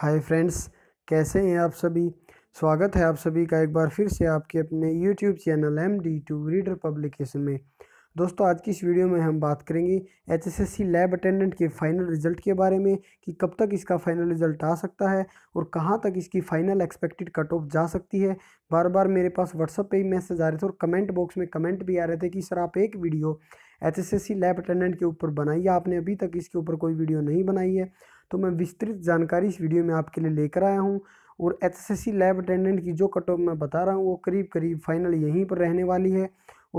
hi friends कैसे हैं आप सभी स्वागत है आप सभी का एक बार फिर से आपके अपने YouTube channel M D two reader publication में दोस्तों आज की इस वीडियो में हम बात करेंगे H S S C lab attendant के फाइनल रिजल्ट के बारे में कि कब तक इसका फाइनल रिजल्ट आ सकता है और कहाँ तक इसकी फाइनल एक्सपेक्टेड कट ऑफ जा सकती है बार बार मेरे पास व्हाट्सअप पे ही मैसेज आ रहे थे और कमेंट बॉक्स में कमेंट भी आ रहे थे कि सर आप एक video H S S C lab attendant के ऊपर बनाइए आपने अभी तक इसके ऊपर कोई वीडियो नहीं बनाई है तो मैं विस्तृत जानकारी इस वीडियो में आपके लिए लेकर आया हूँ और सी लैब अटेंडेंट की जो कट ऑफ मैं बता रहा हूँ वो करीब करीब फाइनल यहीं पर रहने वाली है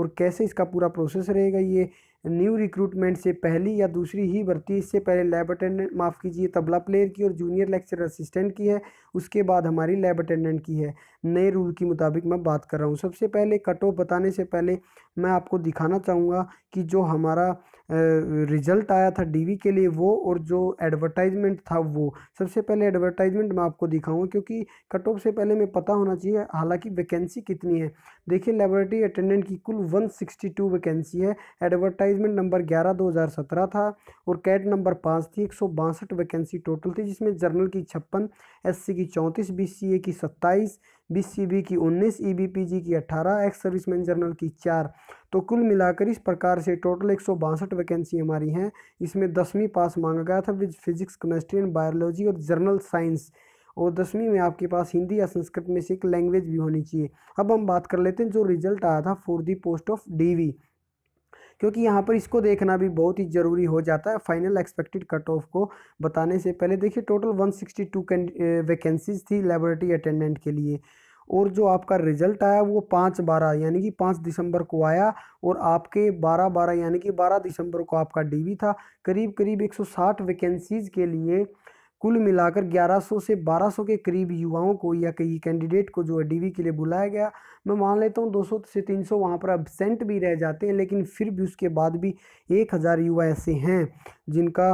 और कैसे इसका पूरा प्रोसेस रहेगा ये न्यू रिक्रूटमेंट से पहली या दूसरी ही भर्ती इससे पहले लैब अटेंडेंट माफ़ कीजिए तबला प्लेयर की और जूनियर लेक्चर असिस्टेंट की है उसके बाद हमारी लैब अटेंडेंट की है नए रूल के मुताबिक मैं बात कर रहा हूँ सबसे पहले कट ऑफ बताने से पहले मैं आपको दिखाना चाहूँगा कि जो हमारा रिजल्ट आया था डीवी के लिए वो और जो एडवर्टाइजमेंट था वो सबसे पहले एडवर्टाइजमेंट मैं आपको दिखाऊंगा क्योंकि कट ऑफ से पहले मैं पता होना चाहिए हालांकि वैकेंसी कितनी है देखिए लेबोरेटरी अटेंडेंट की कुल 162 वैकेंसी है एडवर्टाइजमेंट नंबर 11 2017 था और कैट नंबर पाँच थी एक वैकेंसी टोटल थी जिसमें जर्नल की छप्पन एस की चौंतीस बी की सत्ताईस बीस सी की उन्नीस ई की अट्ठारह एक्स सर्विसमैन जनरल की चार तो कुल मिलाकर इस प्रकार से टोटल एक सौ बासठ वैकेंसी हमारी हैं इसमें दसवीं पास मांगा गया था with physics chemistry and biology और जनरल साइंस और दसवीं में आपके पास हिंदी या संस्कृत में से एक लैंग्वेज भी होनी चाहिए अब हम बात कर लेते हैं जो रिजल्ट आया था for the post of DV क्योंकि यहाँ पर इसको देखना भी बहुत ही ज़रूरी हो जाता है फाइनल एक्सपेक्टेड कट ऑफ को बताने से पहले देखिए टोटल 162 वैकेंसीज थी लेबोरेटरी अटेंडेंट के लिए और जो आपका रिजल्ट आया वो पाँच बारह यानी कि पाँच दिसंबर को आया और आपके बारह बारह यानी कि बारह दिसंबर को आपका डी था करीब करीब एक वैकेंसीज़ के लिए कुल मिलाकर 1100 से 1200 के करीब युवाओं को या कई कैंडिडेट को जो है डीवी के लिए बुलाया गया मैं मान लेता हूँ 200 से 300 सौ वहाँ पर एबसेंट भी रह जाते हैं लेकिन फिर भी उसके बाद भी 1000 युवा ऐसे हैं जिनका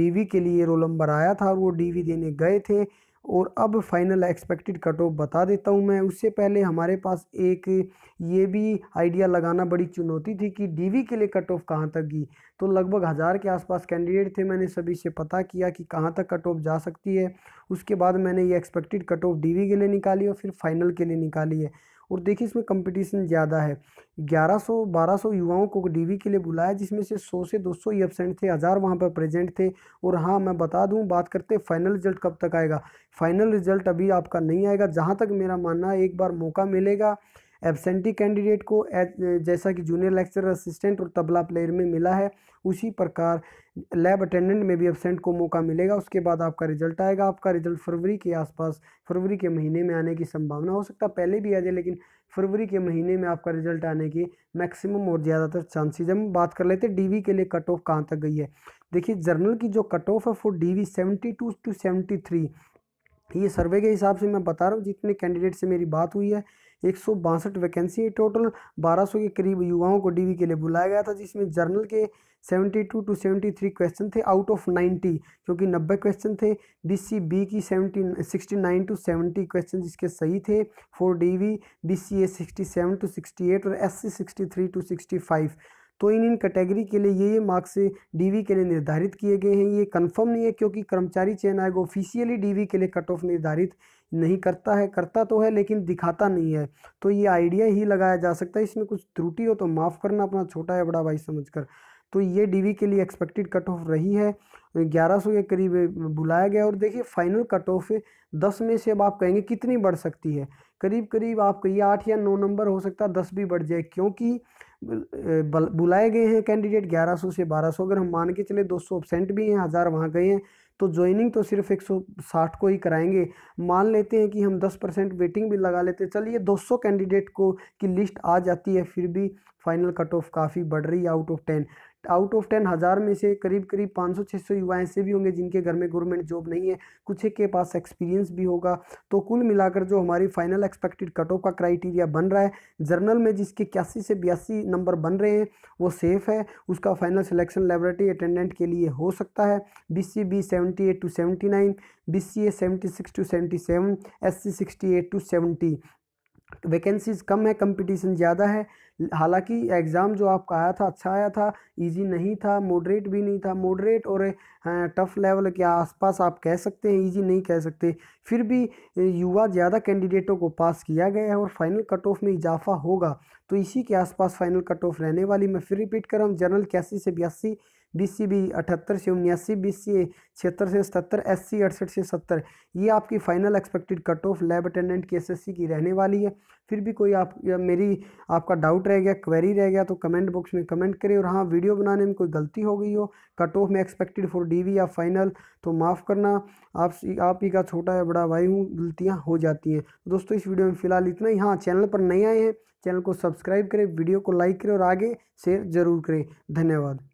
डीवी के लिए रोल नंबर आया था और वो डीवी देने गए थे और अब फाइनल एक्सपेक्टेड कट ऑफ बता देता हूँ मैं उससे पहले हमारे पास एक ये भी आइडिया लगाना बड़ी चुनौती थी कि डीवी के लिए कट ऑफ कहाँ तक गई तो लगभग हज़ार के आसपास कैंडिडेट थे मैंने सभी से पता किया कि कहाँ तक कट ऑफ जा सकती है उसके बाद मैंने ये एक्सपेक्टेड कट ऑफ डी के लिए निकाली और फिर फाइनल के लिए निकाली है और देखिए इसमें कंपटीशन ज़्यादा है 1100 1200 युवाओं को डीवी के लिए बुलाया जिसमें से 100 से 200 ही एबसेंट थे हज़ार वहाँ पर प्रेजेंट थे और हाँ मैं बता दूँ बात करते हैं फाइनल रिजल्ट कब तक आएगा फाइनल रिजल्ट अभी आपका नहीं आएगा जहाँ तक मेरा मानना है एक बार मौका मिलेगा एबसेंटी कैंडिडेट को जैसा कि जूनियर लेक्चर असिस्टेंट और तबला प्लेयर में मिला है उसी प्रकार लैब अटेंडेंट में भी एबसेंट को मौका मिलेगा उसके बाद आपका रिजल्ट आएगा आपका रिजल्ट फरवरी के आसपास फरवरी के महीने में आने की संभावना हो सकता है पहले भी आ जाए लेकिन फरवरी के महीने में आपका रिजल्ट आने की मैक्सिमम और ज़्यादातर चांसेज हम बात कर लेते हैं डी के लिए कट ऑफ कहाँ तक गई है देखिए जर्नल की जो कट ऑफ है वो D seventy two to seventy three ये सर्वे के हिसाब से मैं बता रहा हूँ जितने कैंडिडेट से मेरी बात हुई है एक सौ बासठ वैकेंसी है टोटल 1200 के करीब युवाओं को डीवी के लिए बुलाया गया था जिसमें जर्नल के 72 टू टू थ्री क्वेश्चन थे आउट ऑफ 90 क्योंकि 90 क्वेश्चन थे सी बी की 70 69 टू 70 क्वेश्चन जिसके सही थे for DV sixty seven to 68 और सिक्सटी थ्री टू 65 तो इन इन कैटेगरी के लिए ये ये मार्क्स डी के लिए निर्धारित किए गए हैं ये कन्फर्म नहीं है क्योंकि कर्मचारी चयन आयोग ऑफिशियली डी के लिए कट ऑफ निर्धारित नहीं करता है करता तो है लेकिन दिखाता नहीं है तो ये आइडिया ही लगाया जा सकता है इसमें कुछ त्रुटि हो तो माफ़ करना अपना छोटा या बड़ा भाई समझकर तो ये डीवी के लिए एक्सपेक्टेड कट ऑफ रही है 1100 के करीब बुलाया गया और देखिए फाइनल कट ऑफ दस में से अब आप कहेंगे कितनी बढ़ सकती है करीब करीब आप कहिए आठ या नौ नंबर हो सकता है दस भी बढ़ जाए क्योंकि बुलाए गए हैं कैंडिडेट 1100 से 1200 अगर हम मान के चले 200 अपसेंट भी हैं हज़ार वहाँ गए हैं तो ज्वाइनिंग तो सिर्फ 160 को ही कराएंगे मान लेते हैं कि हम 10 परसेंट वेटिंग भी लगा लेते हैं चलिए 200 कैंडिडेट को की लिस्ट आ जाती है फिर भी फाइनल कट ऑफ काफ़ी बढ़ रही है out of ten out of ten हज़ार में से करीब करीब 500-600 युवा ऐसे भी होंगे जिनके घर में गवर्नमेंट जॉब नहीं है कुछ के पास एक्सपीरियंस भी होगा तो कुल मिलाकर जो हमारी फाइनल एक्सपेक्टेड कट ऑफ का क्राइटेरिया बन रहा है जर्नल में जिसके इक्यासी से बयासी नंबर बन रहे हैं वो सेफ़ है उसका फाइनल सिलेक्शन लेबोरेटरी अटेंडेंट के लिए हो सकता है B C B seventy eight to seventy nine B C A seventy six to seventy seven S C sixty eight to seventy vacancies कम है कंपटीशन ज़्यादा है हालांकि एग्ज़ाम जो आपका आया था अच्छा आया था इजी नहीं था मॉडरेट भी नहीं था मॉडरेट और टफ़ हाँ, लेवल के आसपास आप कह सकते हैं इजी नहीं कह सकते फिर भी युवा ज़्यादा कैंडिडेटों को पास किया गया है और फाइनल कट ऑफ में इजाफा होगा तो इसी के आसपास फाइनल कट ऑफ रहने वाली मैं फिर रिपीट कर रहा हूँ जनरल इक्यासी से बयासी बी सी बी अठहत्तर से उन्यासी बीस सी छिहत्तर से सतहत्तर एस सी अड़सठ से सत्तर ये आपकी final expected cut off lab attendant की सी की रहने वाली है फिर भी कोई आप या मेरी आपका डाउट रह गया क्वेरी रह गया तो कमेंट बॉक्स में कमेंट करें और हाँ वीडियो बनाने में कोई गलती हो गई हो कट ऑफ में एक्सपेक्टेड फॉर डी या फाइनल तो माफ़ करना आप आप ही का छोटा या बड़ा भाई हूँ गलतियाँ हो जाती हैं तो दोस्तों इस वीडियो में फ़िलहाल इतना ही हाँ चैनल पर नए आए हैं चैनल को सब्सक्राइब करें वीडियो को लाइक करें और आगे शेयर ज़रूर करें धन्यवाद